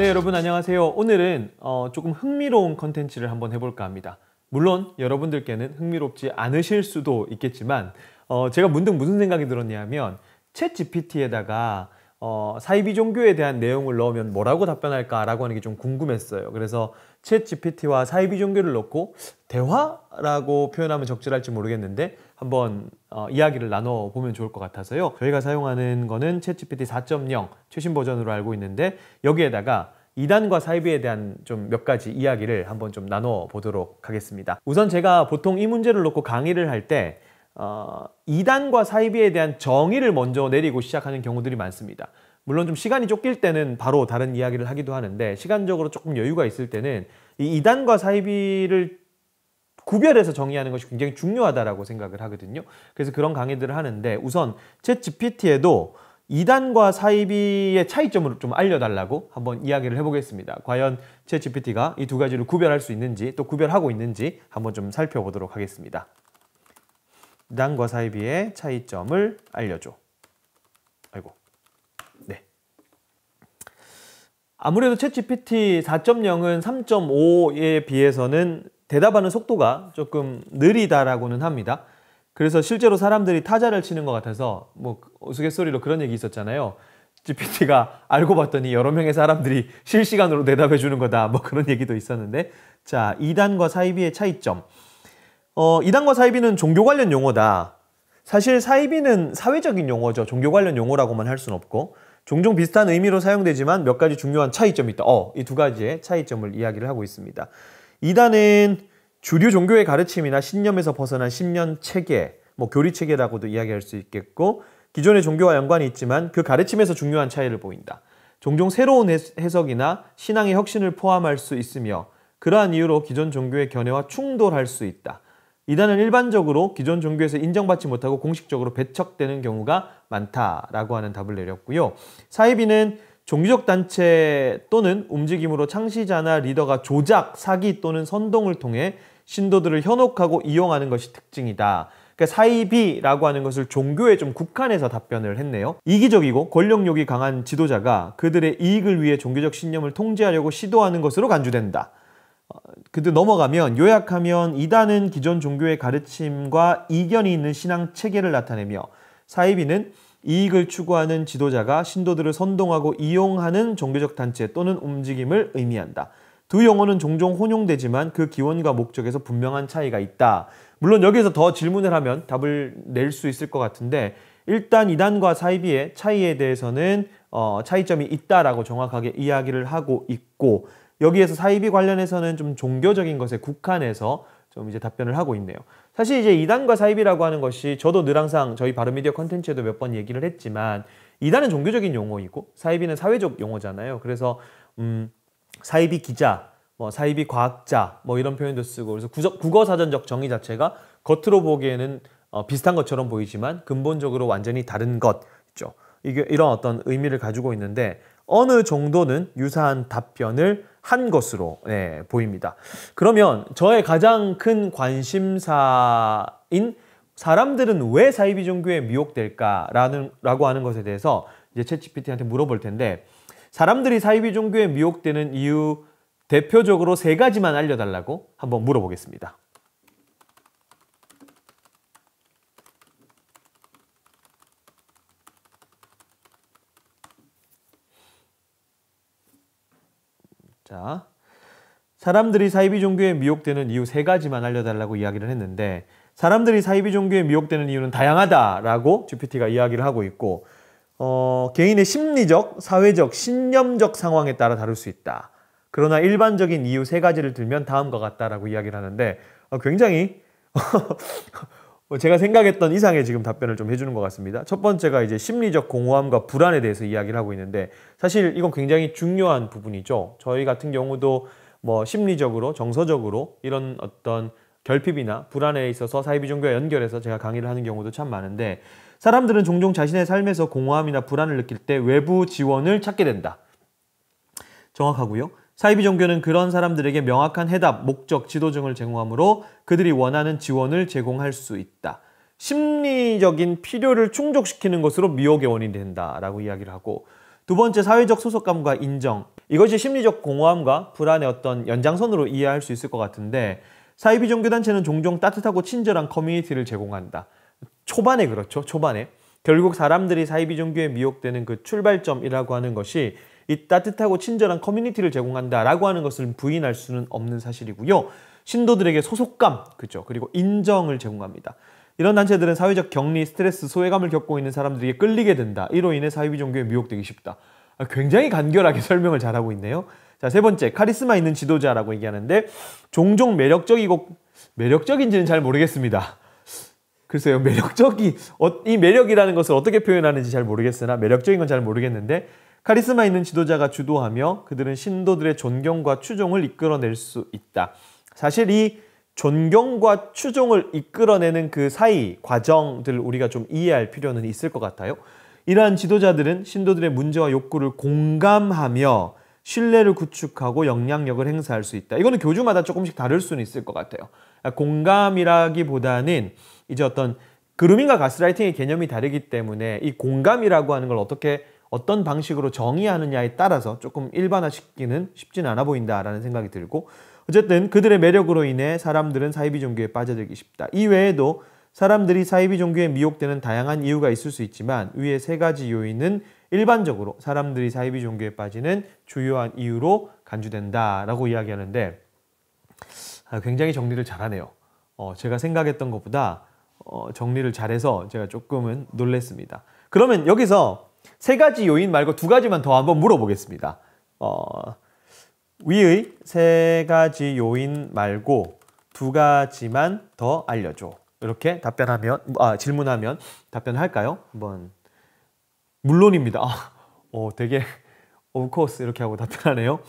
네 여러분 안녕하세요 오늘은 어, 조금 흥미로운 컨텐츠를 한번 해볼까 합니다 물론 여러분들께는 흥미롭지 않으실 수도 있겠지만 어, 제가 문득 무슨 생각이 들었냐면 챗 GPT에다가 어, 사이비 종교에 대한 내용을 넣으면 뭐라고 답변할까라고 하는 게 좀 궁금했어요. 그래서 챗 GPT와 사이비 종교를 넣고 대화라고 표현하면 적절할지 모르겠는데 한번 어, 이야기를 나눠보면 좋을 것 같아서요. 저희가 사용하는 거는 챗 GPT 4.0 최신 버전으로 알고 있는데 여기에다가 이단과 사이비에 대한 좀 몇 가지 이야기를 한번 좀 나눠보도록 하겠습니다. 우선 제가 보통 이 문제를 놓고 강의를 할때 어, 이단과 사이비에 대한 정의를 먼저 내리고 시작하는 경우들이 많습니다. 물론 좀 시간이 쫓길 때는 바로 다른 이야기를 하기도 하는데 시간적으로 조금 여유가 있을 때는 이 이단과 사이비를 구별해서 정의하는 것이 굉장히 중요하다라고 생각을 하거든요. 그래서 그런 강의들을 하는데 우선 챗 GPT에도 이단과 사이비의 차이점을 좀 알려달라고 한번 이야기를 해보겠습니다. 과연 챗 GPT가 이 두 가지를 구별할 수 있는지 또 구별하고 있는지 한번 좀 살펴보도록 하겠습니다. 난과 사이비의 차이점을 알려줘. 아이고. 네. 아무래도 챗GPT 4.0은 3.5에 비해서는 대답하는 속도가 조금 느리다라고는 합니다. 그래서 실제로 사람들이 타자를 치는 것 같아서 뭐 우스갯소리로 그런 얘기 있었잖아요. GPT가 알고 봤더니 여러 명의 사람들이 실시간으로 대답해 주는 거다. 뭐 그런 얘기도 있었는데. 자, 2단과 사이비의 차이점. 어, 이단과 사이비는 종교 관련 용어다. 사실 사이비는 사회적인 용어죠. 종교 관련 용어라고만 할 수는 없고 종종 비슷한 의미로 사용되지만 몇 가지 중요한 차이점이 있다. 어, 이 두 가지의 차이점을 이야기를 하고 있습니다. 이단은 주류 종교의 가르침이나 신념에서 벗어난 신념 체계, 뭐 교리 체계라고도 이야기할 수 있겠고 기존의 종교와 연관이 있지만 그 가르침에서 중요한 차이를 보인다. 종종 새로운 해석이나 신앙의 혁신을 포함할 수 있으며 그러한 이유로 기존 종교의 견해와 충돌할 수 있다. 이단은 일반적으로 기존 종교에서 인정받지 못하고 공식적으로 배척되는 경우가 많다라고 하는 답을 내렸고요. 사이비는 종교적 단체 또는 움직임으로 창시자나 리더가 조작, 사기 또는 선동을 통해 신도들을 현혹하고 이용하는 것이 특징이다. 그러니까 사이비라고 하는 것을 종교에 좀 국한해서 답변을 했네요. 이기적이고 권력욕이 강한 지도자가 그들의 이익을 위해 종교적 신념을 통제하려고 시도하는 것으로 간주된다. 그들 넘어가면 요약하면 이단은 기존 종교의 가르침과 이견이 있는 신앙 체계를 나타내며 사이비는 이익을 추구하는 지도자가 신도들을 선동하고 이용하는 종교적 단체 또는 움직임을 의미한다. 두 용어는 종종 혼용되지만 그 기원과 목적에서 분명한 차이가 있다. 물론 여기에서 더 질문을 하면 답을 낼 수 있을 것 같은데 일단 이단과 사이비의 차이에 대해서는 어, 차이점이 있다라고 정확하게 이야기를 하고 있고 여기에서 사이비 관련해서는 좀 종교적인 것에 국한해서 좀 이제 답변을 하고 있네요. 사실 이제 이단과 사이비라고 하는 것이 저도 늘 항상 저희 바로미디어 컨텐츠에도 몇 번 얘기를 했지만 이단은 종교적인 용어이고 사이비는 사회적 용어잖아요. 그래서 음 사이비 기자, 뭐 사이비 과학자 뭐 이런 표현도 쓰고 그래서 구저, 국어 사전적 정의 자체가 겉으로 보기에는 어, 비슷한 것처럼 보이지만 근본적으로 완전히 다른 것죠. 이게 이런 어떤 의미를 가지고 있는데 어느 정도는 유사한 답변을 한 것으로 네, 보입니다. 그러면 저의 가장 큰 관심사인 사람들은 왜 사이비 종교에 미혹될까라는 라고 하는 것에 대해서 이제 챗GPT한테 물어볼 텐데 사람들이 사이비 종교에 미혹되는 이유 대표적으로 세 가지만 알려달라고 한번 물어보겠습니다. 자, 사람들이 사이비 종교에 미혹되는 이유 세 가지만 알려달라고 이야기를 했는데 사람들이 사이비 종교에 미혹되는 이유는 다양하다라고 GPT가 이야기를 하고 있고 어, 개인의 심리적, 사회적, 신념적 상황에 따라 다를 수 있다. 그러나 일반적인 이유 세 가지를 들면 다음과 같다라고 이야기를 하는데 어, 굉장히 뭐 제가 생각했던 이상의 지금 답변을 좀 해주는 것 같습니다. 첫 번째가 이제 심리적 공허함과 불안에 대해서 이야기를 하고 있는데 사실 이건 굉장히 중요한 부분이죠. 저희 같은 경우도 뭐 심리적으로, 정서적으로 이런 어떤 결핍이나 불안에 있어서 사이비 종교와 연결해서 제가 강의를 하는 경우도 참 많은데 사람들은 종종 자신의 삶에서 공허함이나 불안을 느낄 때 외부 지원을 찾게 된다. 정확하고요. 사이비 종교는 그런 사람들에게 명확한 해답, 목적, 지도 등을 제공하므로 그들이 원하는 지원을 제공할 수 있다. 심리적인 필요를 충족시키는 것으로 미혹의 원인이 된다라고 이야기를 하고 두 번째 사회적 소속감과 인정 이것이 심리적 공허함과 불안의 어떤 연장선으로 이해할 수 있을 것 같은데 사이비 종교단체는 종종 따뜻하고 친절한 커뮤니티를 제공한다. 초반에 그렇죠. 초반에 결국 사람들이 사이비 종교에 미혹되는 그 출발점이라고 하는 것이 이 따뜻하고 친절한 커뮤니티를 제공한다라고 하는 것을 부인할 수는 없는 사실이고요. 신도들에게 소속감, 그죠. 그리고 인정을 제공합니다. 이런 단체들은 사회적 격리, 스트레스, 소외감을 겪고 있는 사람들에게 끌리게 된다. 이로 인해 사회비 종교에 미혹되기 쉽다. 아, 굉장히 간결하게 설명을 잘하고 있네요. 자, 세 번째, 카리스마 있는 지도자라고 얘기하는데 종종 매력적이고 매력적인지는 잘 모르겠습니다. 글쎄요, 매력적이 어, 이 매력이라는 것을 어떻게 표현하는지 잘 모르겠으나 매력적인 건 잘 모르겠는데 카리스마 있는 지도자가 주도하며 그들은 신도들의 존경과 추종을 이끌어낼 수 있다. 사실 이 존경과 추종을 이끌어내는 그 사이 과정들 우리가 좀 이해할 필요는 있을 것 같아요. 이러한 지도자들은 신도들의 문제와 욕구를 공감하며 신뢰를 구축하고 영향력을 행사할 수 있다. 이거는 교주마다 조금씩 다를 수는 있을 것 같아요. 그러니까 공감이라기보다는 이제 어떤 그루밍과 가스라이팅의 개념이 다르기 때문에 이 공감이라고 하는 걸 어떻게 어떤 방식으로 정의하느냐에 따라서 조금 일반화시키는 쉽진 않아 보인다라는 생각이 들고 어쨌든 그들의 매력으로 인해 사람들은 사이비 종교에 빠져들기 쉽다. 이외에도 사람들이 사이비 종교에 미혹되는 다양한 이유가 있을 수 있지만 위의 세 가지 요인은 일반적으로 사람들이 사이비 종교에 빠지는 주요한 이유로 간주된다라고 이야기하는데 아, 굉장히 정리를 잘하네요. 어, 제가 생각했던 것보다 어, 정리를 잘해서 제가 조금은 놀랬습니다. 그러면 여기서 세 가지 요인 말고 두 가지만 더 한번 물어보겠습니다. 어, 위의 세 가지 요인 말고 두 가지만 더 알려줘. 이렇게 답변하면 아, 질문하면 답변할까요? 한번 물론입니다. 아, 어, 되게 오브코스 이렇게 하고 답변하네요.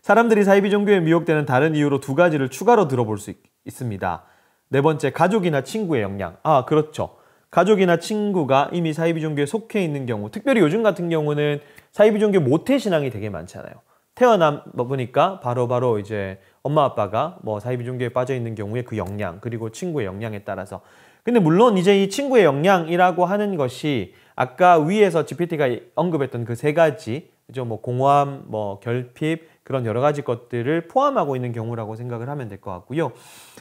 사람들이 사이비 종교에 미혹되는 다른 이유로 두 가지를 추가로 들어볼 수 있, 습니다네 번째 가족이나 친구의 역량. 아 그렇죠. 가족이나 친구가 이미 사이비 종교에 속해 있는 경우, 특별히 요즘 같은 경우는 사이비 종교 모태 신앙이 되게 많잖아요. 태어나 뭐 보니까 바로바로 바로 이제 엄마 아빠가 뭐 사이비 종교에 빠져 있는 경우에 그 역량 그리고 친구의 역량에 따라서. 근데 물론 이제 이 친구의 역량이라고 하는 것이 아까 위에서 GPT가 언급했던 그 세 가지, 뭐 공허함, 뭐 결핍, 그런 여러 가지 것들을 포함하고 있는 경우라고 생각을 하면 될 것 같고요.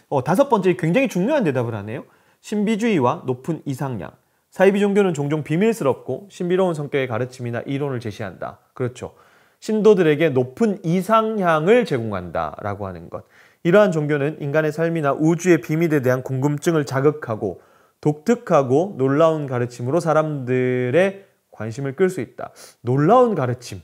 어, 다섯 번째 굉장히 중요한 대답을 하네요. 신비주의와 높은 이상향. 사이비 종교는 종종 비밀스럽고 신비로운 성격의 가르침이나 이론을 제시한다. 그렇죠. 신도들에게 높은 이상향을 제공한다. 라고 하는 것. 이러한 종교는 인간의 삶이나 우주의 비밀에 대한 궁금증을 자극하고 독특하고 놀라운 가르침으로 사람들의 관심을 끌 수 있다. 놀라운 가르침.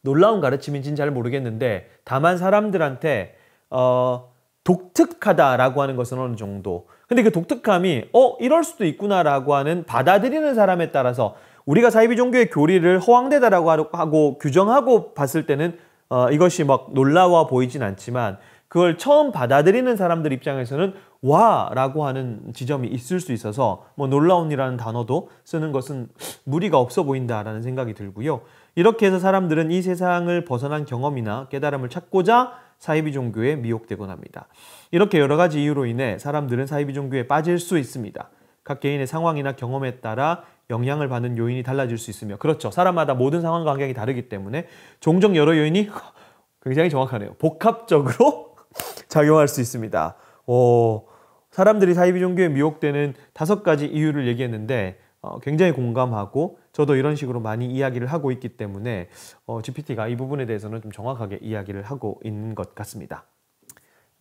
놀라운 가르침인지는 잘 모르겠는데 다만 사람들한테 어, 독특하다라고 하는 것은 어느 정도 근데 그 독특함이 어 이럴 수도 있구나라고 하는 받아들이는 사람에 따라서 우리가 사이비 종교의 교리를 허황되다라고 하고 규정하고 봤을 때는 어, 이것이 막 놀라워 보이진 않지만 그걸 처음 받아들이는 사람들 입장에서는 와라고 하는 지점이 있을 수 있어서 뭐 놀라운이라는 단어도 쓰는 것은 무리가 없어 보인다라는 생각이 들고요. 이렇게 해서 사람들은 이 세상을 벗어난 경험이나 깨달음을 찾고자 사이비 종교에 미혹되곤 합니다. 이렇게 여러 가지 이유로 인해 사람들은 사이비 종교에 빠질 수 있습니다. 각 개인의 상황이나 경험에 따라 영향을 받는 요인이 달라질 수 있으며 그렇죠. 사람마다 모든 상황과 환경이 다르기 때문에 종종 여러 요인이 굉장히 정확하네요. 복합적으로 작용할 수 있습니다. 오, 어, 사람들이 사이비 종교에 미혹되는 다섯 가지 이유를 얘기했는데 어, 굉장히 공감하고 저도 이런 식으로 많이 이야기를 하고 있기 때문에 어, GPT가 이 부분에 대해서는 좀 정확하게 이야기를 하고 있는 것 같습니다.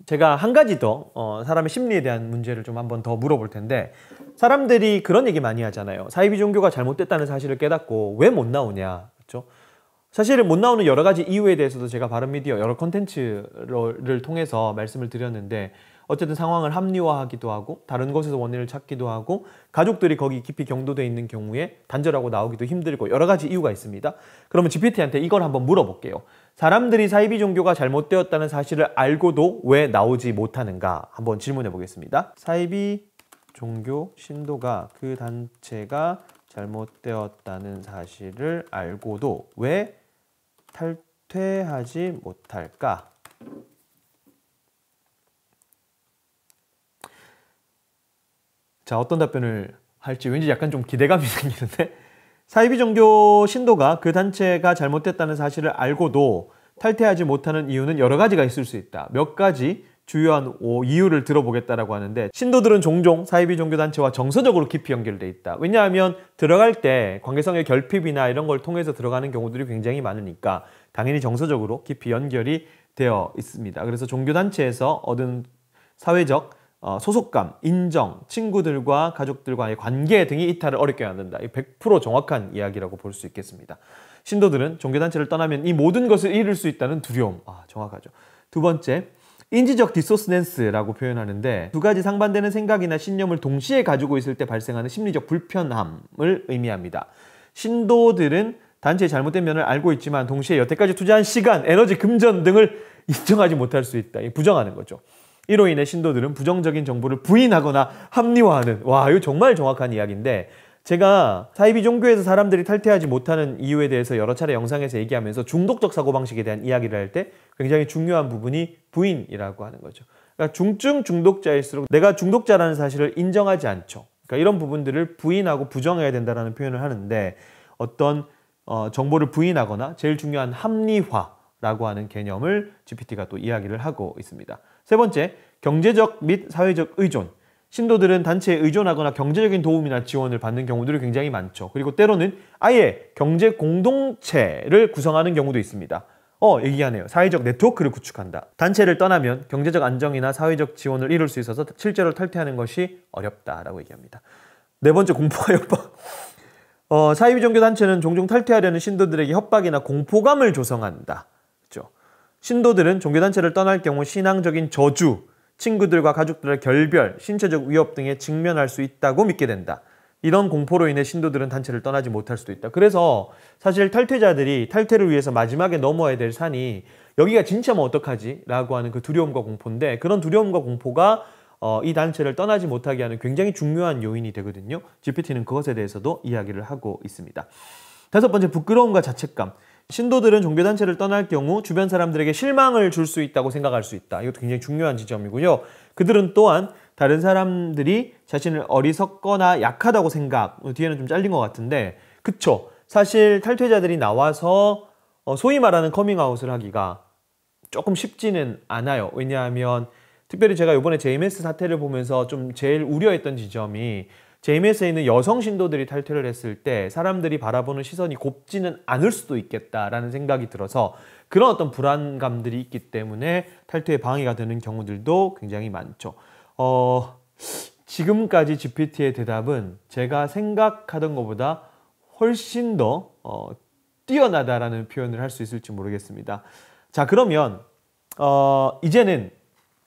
제가 한 가지 더 어, 사람의 심리에 대한 문제를 좀 한번 더 물어볼 텐데 사람들이 그런 얘기 많이 하잖아요. 사이비 종교가 잘못됐다는 사실을 깨닫고 왜 못 나오냐, 그렇죠? 사실은 못 나오는 여러 가지 이유에 대해서도 제가 바른미디어 여러 컨텐츠를 통해서 말씀을 드렸는데 어쨌든 상황을 합리화하기도 하고 다른 곳에서 원인을 찾기도 하고 가족들이 거기 깊이 경도돼 있는 경우에 단절하고 나오기도 힘들고 여러 가지 이유가 있습니다. 그러면 GPT한테 이걸 한번 물어볼게요. 사람들이 사이비 종교가 잘못되었다는 사실을 알고도 왜 나오지 못하는가 한번 질문해 보겠습니다. 사이비 종교 신도가 그 단체가 잘못되었다는 사실을 알고도 왜 탈퇴하지 못할까? 자, 어떤 답변을 할지 왠지 약간 좀 기대감이 생기는데 사이비 종교 신도가 그 단체가 잘못됐다는 사실을 알고도 탈퇴하지 못하는 이유는 여러 가지가 있을 수 있다. 몇 가지 주요한 이유를 들어보겠다라고 하는데 신도들은 종종 사이비 종교 단체와 정서적으로 깊이 연결돼 있다. 왜냐하면 들어갈 때 관계성의 결핍이나 이런 걸 통해서 들어가는 경우들이 굉장히 많으니까 당연히 정서적으로 깊이 연결이 되어 있습니다. 그래서 종교 단체에서 얻은 사회적 어, 소속감, 인정, 친구들과 가족들과의 관계 등이 이탈을 어렵게 만든다. 100% 정확한 이야기라고 볼 수 있겠습니다. 신도들은 종교단체를 떠나면 이 모든 것을 잃을 수 있다는 두려움. 아, 정확하죠. 두 번째, 인지적 디소스넨스라고 표현하는데 두 가지 상반되는 생각이나 신념을 동시에 가지고 있을 때 발생하는 심리적 불편함을 의미합니다. 신도들은 단체의 잘못된 면을 알고 있지만 동시에 여태까지 투자한 시간, 에너지, 금전 등을 인정하지 못할 수 있다. 부정하는 거죠. 이로 인해 신도들은 부정적인 정보를 부인하거나 합리화하는 와 이거 정말 정확한 이야기인데 제가 사이비 종교에서 사람들이 탈퇴하지 못하는 이유에 대해서 여러 차례 영상에서 얘기하면서 중독적 사고방식에 대한 이야기를 할 때 굉장히 중요한 부분이 부인이라고 하는 거죠. 그러니까 중증 중독자일수록 내가 중독자라는 사실을 인정하지 않죠. 그러니까 이런 부분들을 부인하고 부정해야 된다는 표현을 하는데 어떤 어, 정보를 부인하거나 제일 중요한 합리화라고 하는 개념을 GPT가 또 이야기를 하고 있습니다. 세 번째, 경제적 및 사회적 의존. 신도들은 단체에 의존하거나 경제적인 도움이나 지원을 받는 경우들이 굉장히 많죠. 그리고 때로는 아예 경제 공동체를 구성하는 경우도 있습니다. 어, 얘기하네요. 사회적 네트워크를 구축한다. 단체를 떠나면 경제적 안정이나 사회적 지원을 이룰 수 있어서 실제로 탈퇴하는 것이 어렵다라고 얘기합니다. 네 번째, 공포와 협박. 어, 사이비 종교 단체는 종종 탈퇴하려는 신도들에게 협박이나 공포감을 조성한다. 신도들은 종교단체를 떠날 경우 신앙적인 저주, 친구들과 가족들의 결별, 신체적 위협 등에 직면할 수 있다고 믿게 된다. 이런 공포로 인해 신도들은 단체를 떠나지 못할 수도 있다. 그래서 사실 탈퇴자들이 탈퇴를 위해서 마지막에 넘어야 될 산이 여기가 진짜면 뭐 어떡하지? 라고 하는 그 두려움과 공포인데 그런 두려움과 공포가 어, 이 단체를 떠나지 못하게 하는 굉장히 중요한 요인이 되거든요. GPT는 그것에 대해서도 이야기를 하고 있습니다. 다섯 번째, 부끄러움과 자책감. 신도들은 종교단체를 떠날 경우 주변 사람들에게 실망을 줄 수 있다고 생각할 수 있다. 이것도 굉장히 중요한 지점이고요. 그들은 또한 다른 사람들이 자신을 어리석거나 약하다고 생각, 뒤에는 좀 잘린 것 같은데, 그쵸. 사실 탈퇴자들이 나와서 어, 소위 말하는 커밍아웃을 하기가 조금 쉽지는 않아요. 왜냐하면 특별히 제가 이번에 JMS 사태를 보면서 좀 제일 우려했던 지점이 제임 s 에 있는 여성 신도들이 탈퇴를 했을 때 사람들이 바라보는 시선이 곱지는 않을 수도 있겠다라는 생각이 들어서 그런 어떤 불안감들이 있기 때문에 탈퇴에 방해가 되는 경우들도 굉장히 많죠. 어, 지금까지 GPT의 대답은 제가 생각하던 것보다 훨씬 더 어, 뛰어나다라는 표현을 할 수 있을지 모르겠습니다. 자, 그러면 어, 이제는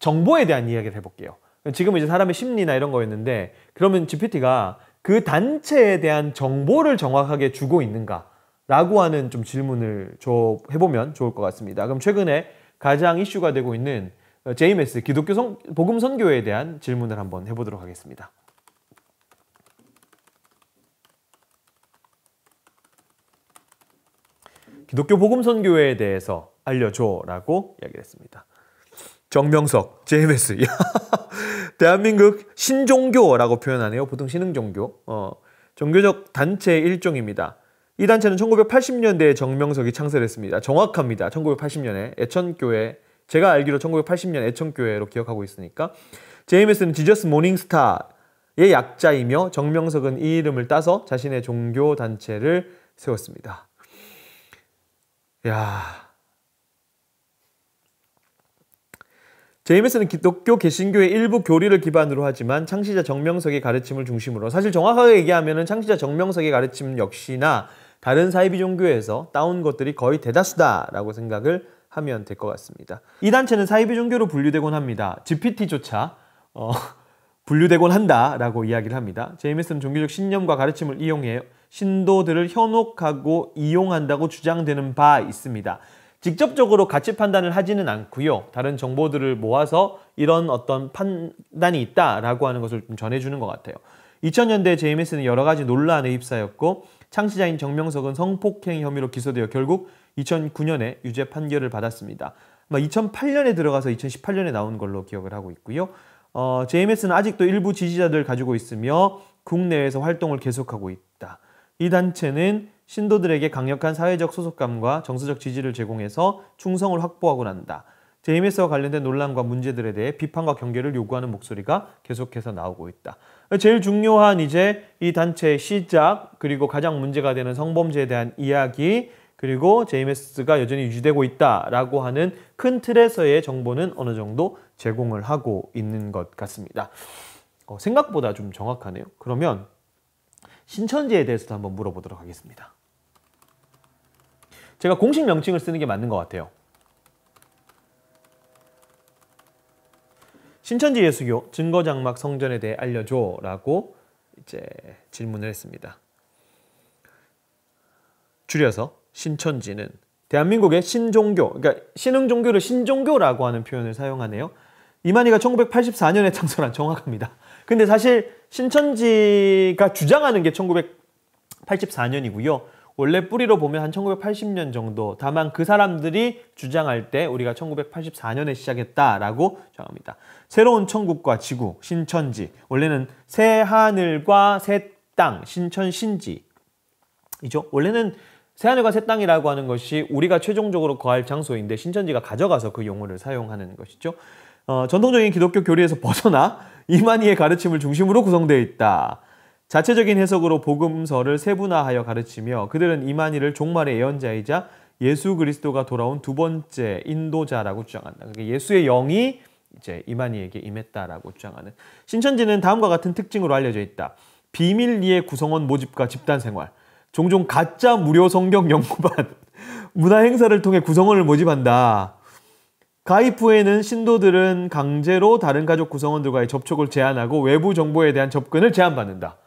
정보에 대한 이야기를 해볼게요. 지금은 이제 사람의 심리나 이런 거였는데 그러면 GPT가 그 단체에 대한 정보를 정확하게 주고 있는가? 라고 하는 좀 질문을 해보면 좋을 것 같습니다. 그럼 최근에 가장 이슈가 되고 있는 JMS 어, 기독교 성, 복음 선교에 대한 질문을 한번 해보도록 하겠습니다. 기독교 복음 선교회에 대해서 알려줘라고 이야기했습니다. 정명석 JMS 대한민국 신종교라고 표현하네요. 보통 신흥종교. 어, 종교적 단체의 일종입니다. 이 단체는 1980년대에 정명석이 창설했습니다. 정확합니다. 1980년에 애천교회 제가 알기로 1980년 애천교회로 기억하고 있으니까 제임스는 지저스 모닝스타의 약자이며 정명석은 이 이름을 따서 자신의 종교 단체를 세웠습니다. 야. 제임스는 기독교 개신교의 일부 교리를 기반으로 하지만 창시자 정명석의 가르침을 중심으로 사실 정확하게 얘기하면 창시자 정명석의 가르침 역시나 다른 사이비 종교에서 따온 것들이 거의 대다수다라고 생각을 하면 될 것 같습니다. 이 단체는 사이비 종교로 분류되곤 합니다. GPT조차 어, 분류되곤 한다라고 이야기를 합니다. 제임스는 종교적 신념과 가르침을 이용해 신도들을 현혹하고 이용한다고 주장되는 바 있습니다. 직접적으로 가치 판단을 하지는 않고요. 다른 정보들을 모아서 이런 어떤 판단이 있다라고 하는 것을 좀 전해주는 것 같아요. 2000년대 j m s 는 여러 가지 논란에 휩싸였고 창시자인 정명석은 성폭행 혐의로 기소되어 결국 2009년에 유죄 판결을 받았습니다. 2008년에 들어가서 2018년에 나온 걸로 기억을 하고 있고요. 어, JMS는 아직도 일부 지지자들 가지고 있으며 국내에서 활동을 계속하고 있다. 이 단체는 신도들에게 강력한 사회적 소속감과 정서적 지지를 제공해서 충성을 확보하고 난다. JMS와 관련된 논란과 문제들에 대해 비판과 경계를 요구하는 목소리가 계속해서 나오고 있다. 제일 중요한 이제 이 단체의 시작, 그리고 가장 문제가 되는 성범죄에 대한 이야기, 그리고 JMS가 여전히 유지되고 있다라고 하는 큰 틀에서의 정보는 어느 정도 제공을 하고 있는 것 같습니다. 어, 생각보다 좀 정확하네요. 그러면 신천지에 대해서도 한번 물어보도록 하겠습니다. 제가 공식 명칭을 쓰는 게 맞는 것 같아요. 신천지 예수교 증거장막 성전에 대해 알려줘 라고 이제 질문을 했습니다. 줄여서 신천지는 대한민국의 신종교, 그러니까 신흥 종교를 신종교라고 하는 표현을 사용하네요. 이만희가 1984년에 창설한 정확합니다. 근데 사실 신천지가 주장하는 게 1984년이고요. 원래 뿌리로 보면 한 1980년 정도. 다만 그 사람들이 주장할 때 우리가 1984년에 시작했다라고 정합니다. 새로운 천국과 지구, 신천지. 원래는 새 하늘과 새 땅, 신천 신지. 이죠? 원래는 새하늘과 새 땅이라고 하는 것이 우리가 최종적으로 거할 장소인데 신천지가 가져가서 그 용어를 사용하는 것이죠. 어, 전통적인 기독교 교리에서 벗어나 이만희의 가르침을 중심으로 구성되어 있다. 자체적인 해석으로 복음서를 세분화하여 가르치며 그들은 이만희를 종말의 예언자이자 예수 그리스도가 돌아온 두 번째 인도자라고 주장한다. 그러니까 예수의 영이 이제 이만희에게 임했다라고 주장하는 신천지는 다음과 같은 특징으로 알려져 있다. 비밀리에 구성원 모집과 집단 생활, 종종 가짜 무료 성경 연구반, 문화 행사를 통해 구성원을 모집한다. 가입 후에는 신도들은 강제로 다른 가족 구성원들과의 접촉을 제한하고 외부 정보에 대한 접근을 제한받는다.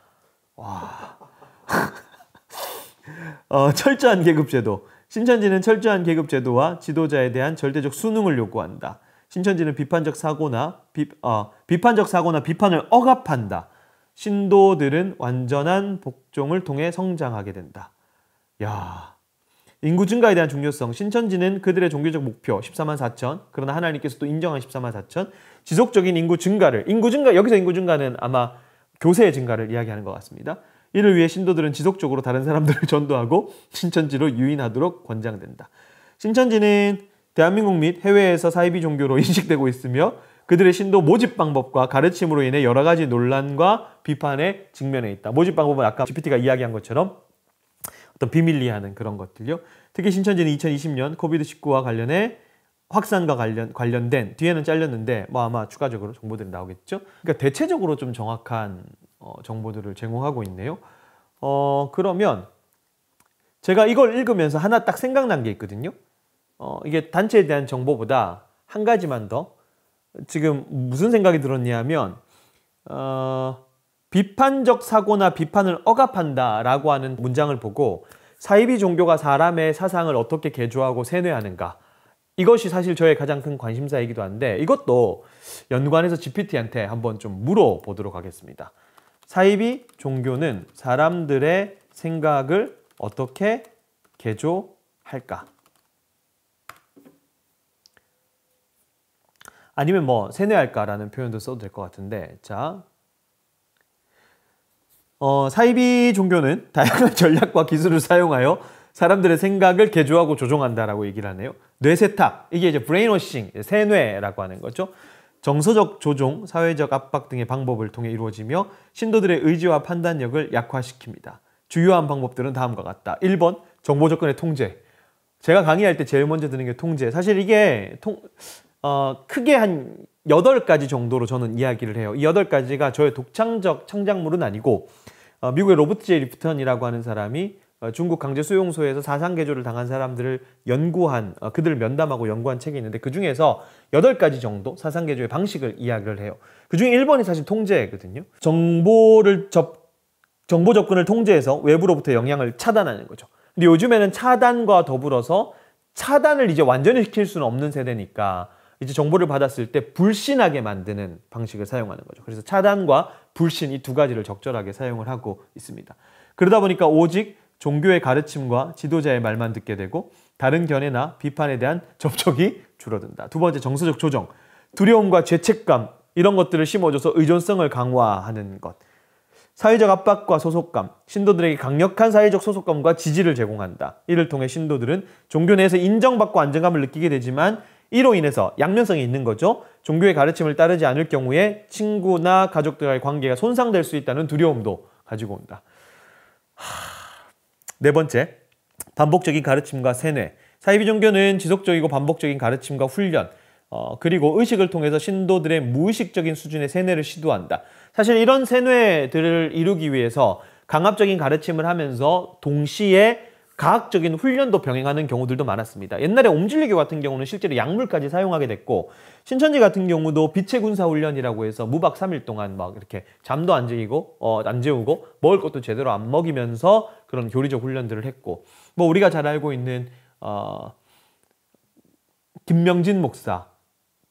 와. 어, 철저한 계급제도. 신천지는 철저한 계급제도와 지도자에 대한 절대적 수능을 요구한다. 신천지는 비판적 사고나 비, 어, 비판적 사고나 비판을 억압한다. 신도들은 완전한 복종을 통해 성장하게 된다. 야. 인구 증가에 대한 중요성, 신천지는 그들의 종교적 목표 14만 4천, 그러나 하나님께서 또 인정한 14만 4천, 지속적인 인구 증가를, 인구 증가, 여기서 인구 증가는 아마 교세의 증가를 이야기하는 것 같습니다. 이를 위해 신도들은 지속적으로 다른 사람들을 전도하고 신천지로 유인하도록 권장된다. 신천지는 대한민국 및 해외에서 사이비 종교로 인식되고 있으며 그들의 신도 모집 방법과 가르침으로 인해 여러 가지 논란과 비판에 직면해 있다. 모집 방법은 아까 GPT가 이야기한 것처럼 어떤 비밀리하는 그런 것들요. 특히 신천지는 2020년 코비드 19와 관련해 확산과 관련 관련된 뒤에는 잘렸는데 뭐 아마 추가적으로 정보들이 나오겠죠. 그러니까 대체적으로 좀 정확한 어, 정보들을 제공하고 있네요. 어 그러면 제가 이걸 읽으면서 하나 딱 생각난 게 있거든요. 어 이게 단체에 대한 정보보다 한 가지만 더 지금 무슨 생각이 들었냐면 어 비판적 사고나 비판을 억압한다라고 하는 문장을 보고 사이비 종교가 사람의 사상을 어떻게 개조하고 세뇌하는가 이것이 사실 저의 가장 큰 관심사이기도 한데 이것도 연관해서 GPT한테 한번 좀 물어보도록 하겠습니다. 사이비 종교는 사람들의 생각을 어떻게 개조할까? 아니면 뭐 세뇌할까라는 표현도 써도 될 것 같은데 자 어, 사이비 종교는 다양한 전략과 기술을 사용하여 사람들의 생각을 개조하고 조종한다라고 얘기를 하네요. 뇌세탁, 이게 이제 브레인워싱, 세뇌라고 하는 거죠. 정서적 조종, 사회적 압박 등의 방법을 통해 이루어지며 신도들의 의지와 판단력을 약화시킵니다. 주요한 방법들은 다음과 같다. 1번, 정보 접근의 통제. 제가 강의할 때 제일 먼저 드는 게 통제. 사실 이게 통, 어, 크게 한 여덟 가지 정도로 저는 이야기를 해요. 이 여덟 가지가 저의 독창적 창작물은 아니고 어, 미국의 로버트 제이 리프턴이라고 하는 사람이 어, 중국 강제 수용소에서 사상 개조를 당한 사람들을 연구한 어, 그들을 면담하고 연구한 책이 있는데 그 중에서 여덟 가지 정도 사상 개조의 방식을 이야기를 해요. 그 중에 1번이 사실 통제거든요. 정보를 접 정보 접근을 통제해서 외부로부터 영향을 차단하는 거죠. 근데 요즘에는 차단과 더불어서 차단을 이제 완전히 시킬 수는 없는 세대니까 이제 정보를 받았을 때 불신하게 만드는 방식을 사용하는 거죠. 그래서 차단과 불신 이 두 가지를 적절하게 사용을 하고 있습니다. 그러다 보니까 오직 종교의 가르침과 지도자의 말만 듣게 되고 다른 견해나 비판에 대한 접촉이 줄어든다. 두 번째 정서적 조정, 두려움과 죄책감 이런 것들을 심어줘서 의존성을 강화하는 것. 사회적 압박과 소속감, 신도들에게 강력한 사회적 소속감과 지지를 제공한다. 이를 통해 신도들은 종교 내에서 인정받고 안정감을 느끼게 되지만 이로 인해서 양면성이 있는 거죠. 종교의 가르침을 따르지 않을 경우에 친구나 가족들과의 관계가 손상될 수 있다는 두려움도 가지고 온다. 네 번째, 반복적인 가르침과 세뇌. 사이비 종교는 지속적이고 반복적인 가르침과 훈련, 어, 그리고 의식을 통해서 신도들의 무의식적인 수준의 세뇌를 시도한다. 사실 이런 세뇌들을 이루기 위해서 강압적인 가르침을 하면서 동시에 과학적인 훈련도 병행하는 경우들도 많았습니다. 옛날에 옴질리교 같은 경우는 실제로 약물까지 사용하게 됐고 신천지 같은 경우도 빛의 군사 훈련이라고 해서 무박 3일 동안 막 이렇게 잠도 안즐기고 어, 안 재우고 먹을 것도 제대로 안 먹이면서 그런 교리적 훈련들을 했고 뭐 우리가 잘 알고 있는 어, 김명진 목사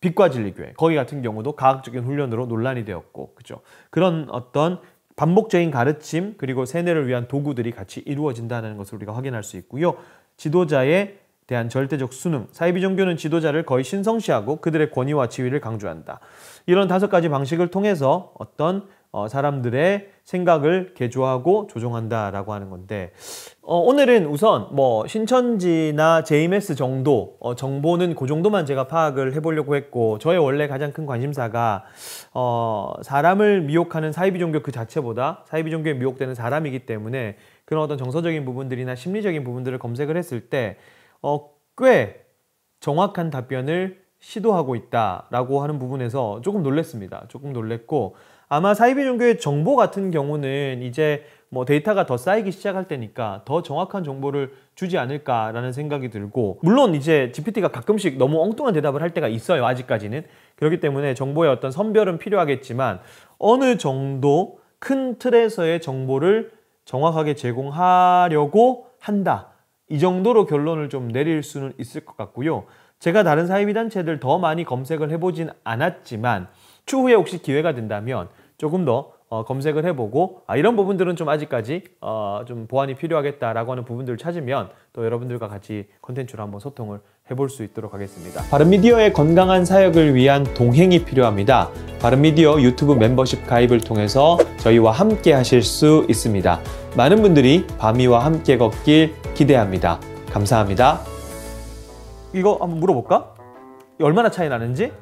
빛과 진리교회 거기 같은 경우도 과학적인 훈련으로 논란이 되었고 그죠 그런 어떤 반복적인 가르침 그리고 세뇌를 위한 도구들이 같이 이루어진다는 것을 우리가 확인할 수 있고요. 지도자에 대한 절대적 수능. 사이비 종교는 지도자를 거의 신성시하고 그들의 권위와 지위를 강조한다. 이런 다섯 가지 방식을 통해서 어떤 어, 사람들의 생각을 개조하고 조종한다라고 하는 건데 어, 오늘은 우선 뭐 신천지나 JMS 정도 어, 정보는 그 정도만 제가 파악을 해보려고 했고 저의 원래 가장 큰 관심사가 어, 사람을 미혹하는 사이비 종교 그 자체보다 사이비 종교에 미혹되는 사람이기 때문에 그런 어떤 정서적인 부분들이나 심리적인 부분들을 검색을 했을 때 어, 꽤 정확한 답변을 시도하고 있다라고 하는 부분에서 조금 놀랬습니다. 조금 놀랬고 아마 사이비 종교의 정보 같은 경우는 이제 뭐 데이터가 더 쌓이기 시작할 때니까 더 정확한 정보를 주지 않을까라는 생각이 들고 물론 이제 GPT가 가끔씩 너무 엉뚱한 대답을 할 때가 있어요 아직까지는 그렇기 때문에 정보의 어떤 선별은 필요하겠지만 어느 정도 큰 틀에서의 정보를 정확하게 제공하려고 한다 이 정도로 결론을 좀 내릴 수는 있을 것 같고요 제가 다른 사이비 단체들더 많이 검색을 해보진 않았지만 추후에 혹시 기회가 된다면 조금 더 어, 검색을 해보고 아, 이런 부분들은 좀 아직까지 어, 좀 보완이 필요하겠다라고 하는 부분들을 찾으면 또 여러분들과 같이 컨텐츠로 한번 소통을 해볼 수 있도록 하겠습니다. 바른미디어의 건강한 사역을 위한 동행이 필요합니다. 바른미디어 유튜브 멤버십 가입을 통해서 저희와 함께 하실 수 있습니다. 많은 분들이 밤이와 함께 걷길 기대합니다. 감사합니다. 이거 한번 물어볼까? 얼마나 차이 나는지?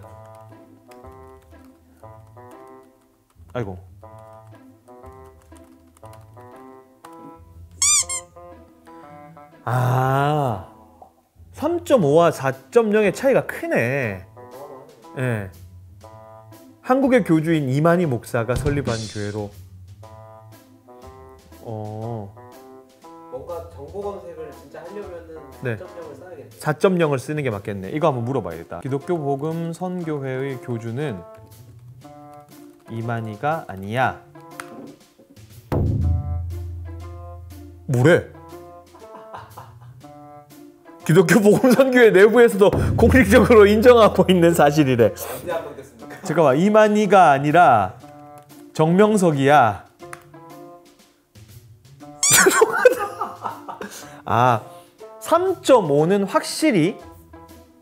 아이고. 아. 3.5와 4.0의 차이가 크네. 예. 네. 한국의 교주인 이만희 목사가 설립한 교회로 어. 뭔가 정보 검색을 진짜 하려면은 4.0을 써야겠네. 4.0을 쓰는 게 맞겠네. 이거 한번 물어봐야겠다. 기독교 복음 선교회의 교주는 이만희가 아니야. 뭐래? 기독교 복음선교회 내부에서도 공식적으로 인정하고 있는 사실이래. 잠깐만 이만희가 아니라 정명석이야. 아 3.5는 확실히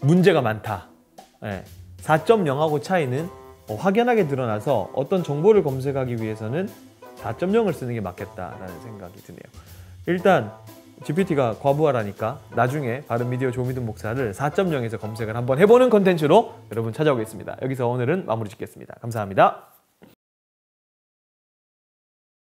문제가 많다. 네. 예, 4.0하고 차이는 어, 확연하게 드러나서 어떤 정보를 검색하기 위해서는 4.0을 쓰는 게 맞겠다라는 생각이 드네요. 일단 GPT가 과부하라니까 나중에 바른미디어 조미든 목사를 4.0에서 검색을 한번 해보는 컨텐츠로 여러분 찾아오겠습니다. 여기서 오늘은 마무리 짓겠습니다. 감사합니다.